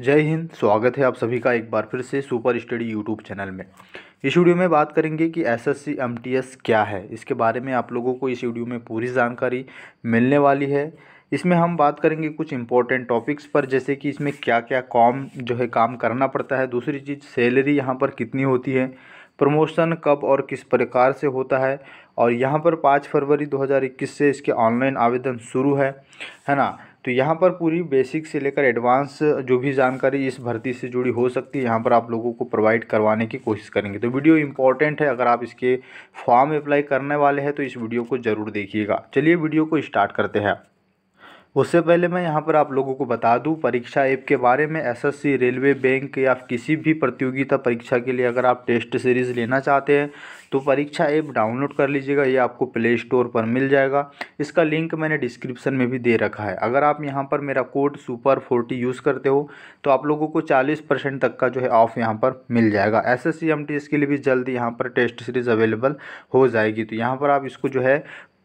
जय हिंद स्वागत है आप सभी का एक बार फिर से सुपर स्टडी यूट्यूब चैनल में इस वीडियो में बात करेंगे कि एसएससी एमटीएस क्या है इसके बारे में आप लोगों को इस वीडियो में पूरी जानकारी मिलने वाली है इसमें हम बात करेंगे कुछ इंपॉर्टेंट टॉपिक्स पर जैसे कि इसमें क्या क्या काम जो है काम करना पड़ता है दूसरी चीज़ सैलरी यहाँ पर कितनी होती है प्रमोशन कब और किस प्रकार से होता है और यहाँ पर पाँच फरवरी 2021 से इसके ऑनलाइन आवेदन शुरू है है ना तो यहाँ पर पूरी बेसिक से लेकर एडवांस जो भी जानकारी इस भर्ती से जुड़ी हो सकती है यहाँ पर आप लोगों को प्रोवाइड करवाने की कोशिश करेंगे तो वीडियो इंपॉर्टेंट है अगर आप इसके फॉर्म अप्लाई करने वाले हैं तो इस वीडियो को ज़रूर देखिएगा चलिए वीडियो को स्टार्ट करते हैं उससे पहले मैं यहाँ पर आप लोगों को बता दूँ परीक्षा ऐप के बारे में एसएससी रेलवे बैंक या किसी भी प्रतियोगिता परीक्षा के लिए अगर आप टेस्ट सीरीज़ लेना चाहते हैं तो परीक्षा ऐप डाउनलोड कर लीजिएगा ये आपको प्ले स्टोर पर मिल जाएगा इसका लिंक मैंने डिस्क्रिप्शन में भी दे रखा है अगर आप यहाँ पर मेरा कोड सुपर फोर्टी यूज़ करते हो तो आप लोगों को चालीस परसेंट तक का जो है ऑफ़ यहाँ पर मिल जाएगा एस एस के लिए भी जल्द यहाँ पर टेस्ट सीरीज़ अवेलेबल हो जाएगी तो यहाँ पर आप इसको जो है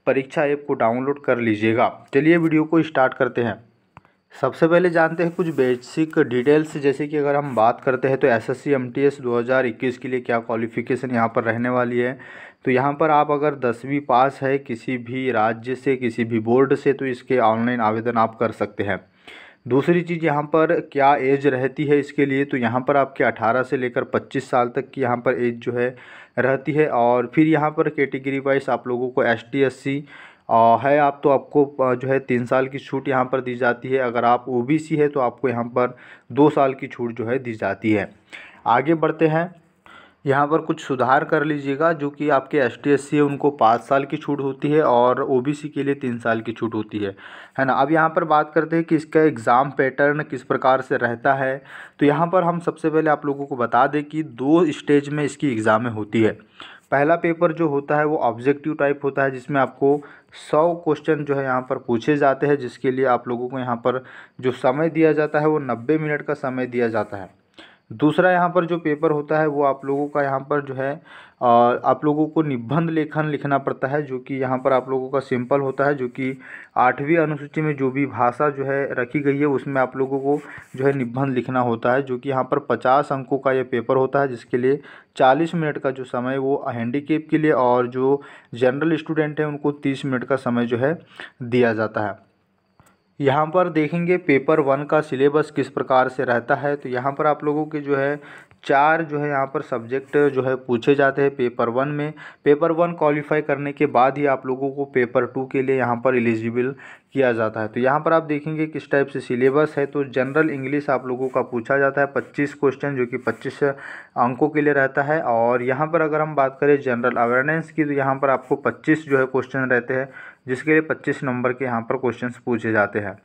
परीक्षा ऐप को डाउनलोड कर लीजिएगा चलिए वीडियो को स्टार्ट करते हैं सबसे पहले जानते हैं कुछ बेसिक डिटेल्स जैसे कि अगर हम बात करते हैं तो S S C M T S दो हज़ार इक्कीस के लिए क्या क्वालिफ़िकेशन यहाँ पर रहने वाली है तो यहाँ पर आप अगर दसवीं पास है किसी भी राज्य से किसी भी बोर्ड से तो इसके ऑनलाइन आवेदन आप कर सकते हैं दूसरी चीज़ यहाँ पर क्या एज रहती है इसके लिए तो यहाँ पर आपके 18 से लेकर 25 साल तक की यहाँ पर एज जो है रहती है और फिर यहाँ पर कैटेगरी वाइज आप लोगों को एस टी एस सी है आप तो आपको जो है तीन साल की छूट यहाँ पर दी जाती है अगर आप ओ बी सी है तो आपको यहाँ पर दो साल की छूट जो है दी जाती है आगे बढ़ते हैं यहाँ पर कुछ सुधार कर लीजिएगा जो कि आपके एस टी एस सी है उनको पाँच साल की छूट होती है और ओ बी सी के लिए तीन साल की छूट होती है है ना अब यहाँ पर बात करते हैं कि इसका एग्ज़ाम पैटर्न किस प्रकार से रहता है तो यहाँ पर हम सबसे पहले आप लोगों को बता दें कि दो स्टेज में इसकी एग्ज़ामें होती है पहला पेपर जो होता है वो ऑब्जेक्टिव टाइप होता है जिसमें आपको सौ क्वेश्चन जो है यहाँ पर पूछे जाते हैं जिसके लिए आप लोगों को यहाँ पर जो समय दिया जाता है वो नब्बे मिनट का समय दिया जाता है दूसरा यहाँ पर जो पेपर होता है वो आप लोगों का यहाँ पर जो है आप लोगों को निबंध लेखन लिखना पड़ता है जो कि यहाँ पर आप लोगों का सिंपल होता है जो कि आठवीं अनुसूची में जो भी भाषा जो है रखी गई है उसमें आप लोगों को जो है निबंध लिखना होता है जो कि यहाँ पर पचास अंकों का यह पेपर होता है जिसके लिए चालीस मिनट का जो समय वो हैंडीकेप के लिए और जो जनरल स्टूडेंट हैं उनको तीस मिनट का समय जो है दिया जाता है यहाँ पर देखेंगे पेपर वन का सिलेबस किस प्रकार से रहता है तो यहाँ पर आप लोगों के जो है चार जो है यहाँ पर सब्जेक्ट जो है पूछे जाते हैं पेपर वन में पेपर वन क्वालिफाई करने के बाद ही आप लोगों को पेपर टू के लिए यहाँ पर एलिजिबल किया जाता है तो यहाँ पर आप देखेंगे किस टाइप से सिलेबस है तो जनरल इंग्लिश आप लोगों का पूछा जाता है पच्चीस क्वेश्चन जो कि पच्चीस अंकों के लिए रहता है और यहाँ पर अगर हम बात करें जनरल अवेयरनेस की तो यहाँ पर आपको पच्चीस जो है क्वेश्चन रहते हैं जिसके लिए पच्चीस नंबर के यहाँ पर क्वेश्चन पूछे जाते हैं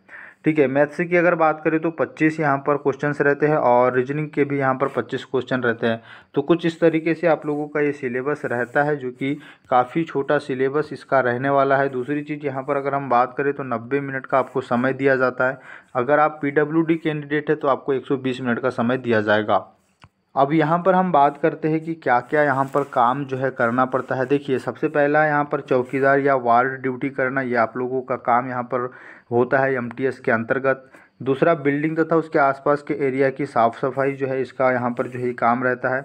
ठीक है मैथ्स की अगर बात करें तो 25 यहाँ पर क्वेश्चंस रहते हैं और रीजनिंग के भी यहाँ पर 25 क्वेश्चन रहते हैं तो कुछ इस तरीके से आप लोगों का ये सिलेबस रहता है जो कि काफ़ी छोटा सिलेबस इसका रहने वाला है दूसरी चीज़ यहाँ पर अगर हम बात करें तो 90 मिनट का आपको समय दिया जाता है अगर आप पी कैंडिडेट है तो आपको एक मिनट का समय दिया जाएगा अब यहाँ पर हम बात करते हैं कि क्या क्या यहाँ पर काम जो है करना पड़ता है देखिए सबसे पहला यहाँ पर चौकीदार या वार्ड ड्यूटी करना ये आप लोगों का काम यहाँ पर होता है एमटीएस के अंतर्गत दूसरा बिल्डिंग तथा उसके आसपास के एरिया की साफ़ सफाई जो है इसका यहाँ पर जो है काम रहता है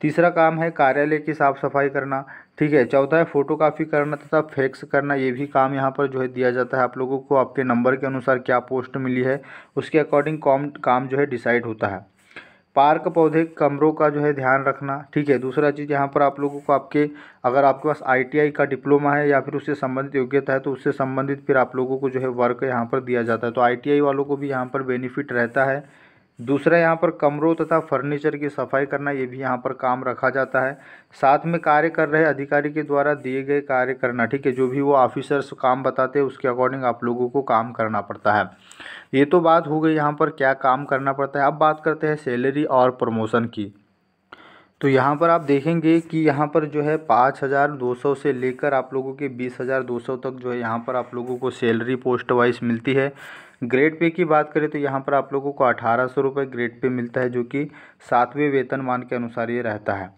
तीसरा काम है कार्यालय की साफ़ सफाई करना ठीक है चौथा है फ़ोटो काफ़ी करना तथा फैक्स करना ये भी काम यहाँ पर जो है दिया जाता है आप लोगों को आपके नंबर के अनुसार क्या पोस्ट मिली है उसके अकॉर्डिंग काम जो है डिसाइड होता है पार्क पौधे कमरों का जो है ध्यान रखना ठीक है दूसरा चीज़ यहाँ पर आप लोगों को आपके अगर आपके पास आईटीआई का डिप्लोमा है या फिर उससे संबंधित योग्यता है तो उससे संबंधित फिर आप लोगों को जो है वर्क यहाँ पर दिया जाता है तो आईटीआई वालों को भी यहाँ पर बेनिफिट रहता है दूसरा यहाँ पर कमरों तथा फर्नीचर की सफाई करना ये भी यहाँ पर काम रखा जाता है साथ में कार्य कर रहे अधिकारी के द्वारा दिए गए कार्य करना ठीक है जो भी वो ऑफिसर्स काम बताते हैं उसके अकॉर्डिंग आप लोगों को काम करना पड़ता है ये तो बात हो गई यहाँ पर क्या काम करना पड़ता है अब बात करते हैं सैलरी और प्रमोशन की तो यहाँ पर आप देखेंगे कि यहाँ पर जो है पाँच हज़ार दो सौ से लेकर आप लोगों के बीस हज़ार दो सौ तक जो है यहाँ पर आप लोगों को सैलरी पोस्ट वाइज मिलती है ग्रेड पे की बात करें तो यहाँ पर आप लोगों को अठारह सौ रुपये ग्रेड पे मिलता है जो कि सातवें वेतनमान के अनुसार ये रहता है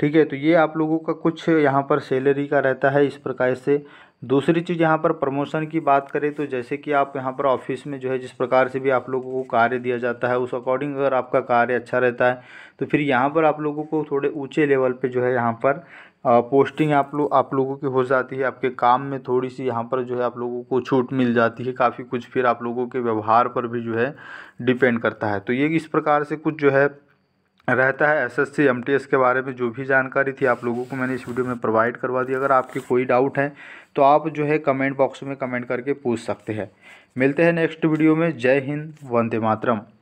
ठीक है तो ये आप लोगों का कुछ यहाँ पर सैलरी का रहता है इस प्रकार से दूसरी चीज़ यहाँ पर प्रमोशन की बात करें तो जैसे कि आप यहाँ पर ऑफिस में जो है जिस प्रकार से भी आप लोगों को कार्य दिया जाता है उस अकॉर्डिंग अगर आपका कार्य अच्छा रहता है तो फिर यहाँ पर आप लोगों को थोड़े ऊँचे लेवल पर जो है यहाँ पर पोस्टिंग आप लोग आप लोगों की हो जाती है आपके काम में थोड़ी सी यहाँ पर जो है आप लोगों को छूट मिल जाती है काफ़ी कुछ फिर आप लोगों के व्यवहार पर भी जो है डिपेंड करता है तो ये इस प्रकार से कुछ जो है रहता है एसएससी एमटीएस के बारे में जो भी जानकारी थी आप लोगों को मैंने इस वीडियो में प्रोवाइड करवा दी अगर आपके कोई डाउट है तो आप जो है कमेंट बॉक्स में कमेंट करके पूछ सकते हैं मिलते हैं नेक्स्ट वीडियो में जय हिंद वंदे मातरम